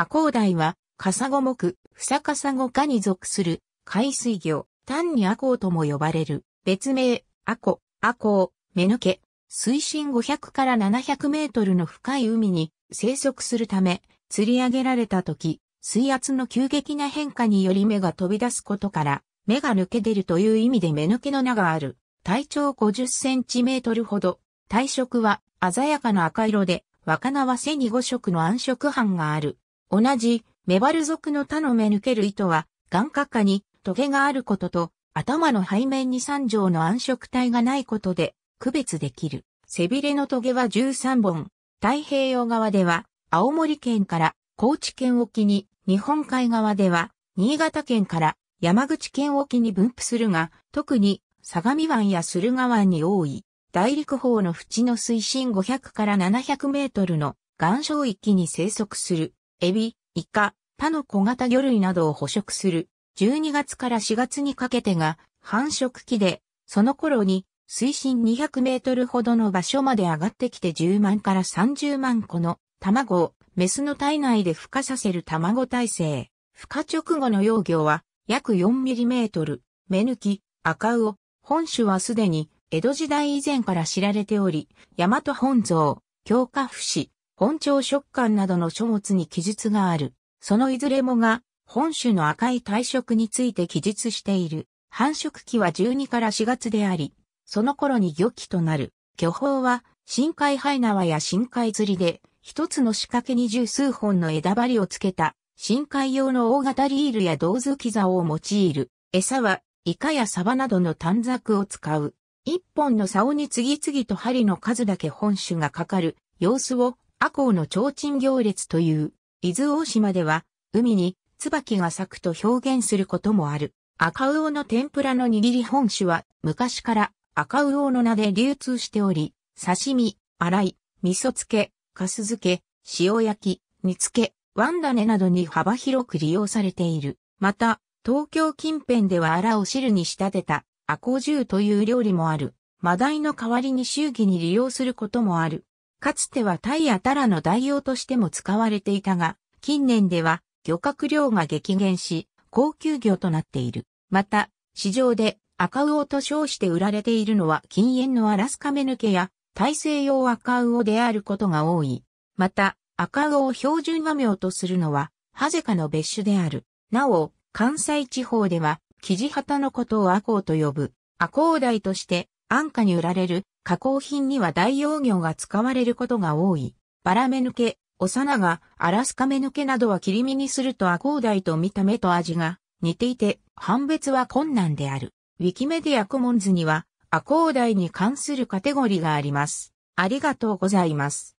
アコウダイは、カサゴ目、フサカサゴ科に属する海水魚、単にアコウとも呼ばれる、別名、アコ、アコウ、メヌケ。水深500から700メートルの深い海に生息するため、釣り上げられた時、水圧の急激な変化により目が飛び出すことから、目が抜け出るという意味で目抜けの名がある。体長50センチメートルほど。体色は鮮やかな赤色で、若菜は背に5色の暗色斑がある。同じ、メバル族の他の目抜ける糸は、眼下下に、トゲがあることと、頭の背面に三条の暗色体がないことで、区別できる。背びれのトゲは13本。太平洋側では、青森県から高知県沖に、日本海側では、新潟県から山口県沖に分布するが、特に相模湾や駿河湾に多い。大陸方の淵の水深500から700メートルの岩礁域に生息する。エビ、イカ、他の小型魚類などを捕食する。12月から4月にかけてが繁殖期で、その頃に水深200メートルほどの場所まで上がってきて10万から30万個の卵をメスの体内で孵化させる卵体制。孵化直後の幼魚は約4ミリメートル、目抜き、赤魚、本種はすでに江戸時代以前から知られており、大和本草、京化府市、本朝食感などの書物に記述がある。そのいずれもが、本種の赤い体色について記述している。繁殖期は12から4月であり、その頃に魚期となる。巨峰は、深海ハイナワや深海釣りで、一つの仕掛けに十数本の枝針をつけた、深海用の大型リールや銅図キザを用いる。餌は、イカやサバなどの短冊を使う。一本の竿に次々と針の数だけ本種がかかる様子を阿公の提灯行列という、伊豆大島では、海に椿が咲くと表現することもある。赤魚の天ぷらの握り本種は、昔から赤魚の名で流通しており、刺身、洗い、味噌漬け、かす漬け、塩焼き、煮付け、ワンダネなどに幅広く利用されている。また、東京近辺ではアラを汁に仕立てた、アコジュという料理もある。マダイの代わりに周期に利用することもある。かつてはタイやタラの代用としても使われていたが、近年では漁獲量が激減し、高級魚となっている。また、市場で赤魚と称して売られているのは禁煙のアラスカメヌケや大西洋赤魚であることが多い。また、赤魚を標準和名とするのは、ハゼカの別種である。なお、関西地方では、キジハタのことをアコウと呼ぶ。アコウダイとして、安価に売られる加工品には大容魚が使われることが多い。バラ目抜け、幼が、アラスカ目抜けなどは切り身にするとアコーダイと見た目と味が似ていて、判別は困難である。ウィキメディアコモンズには、アコーダイに関するカテゴリーがあります。ありがとうございます。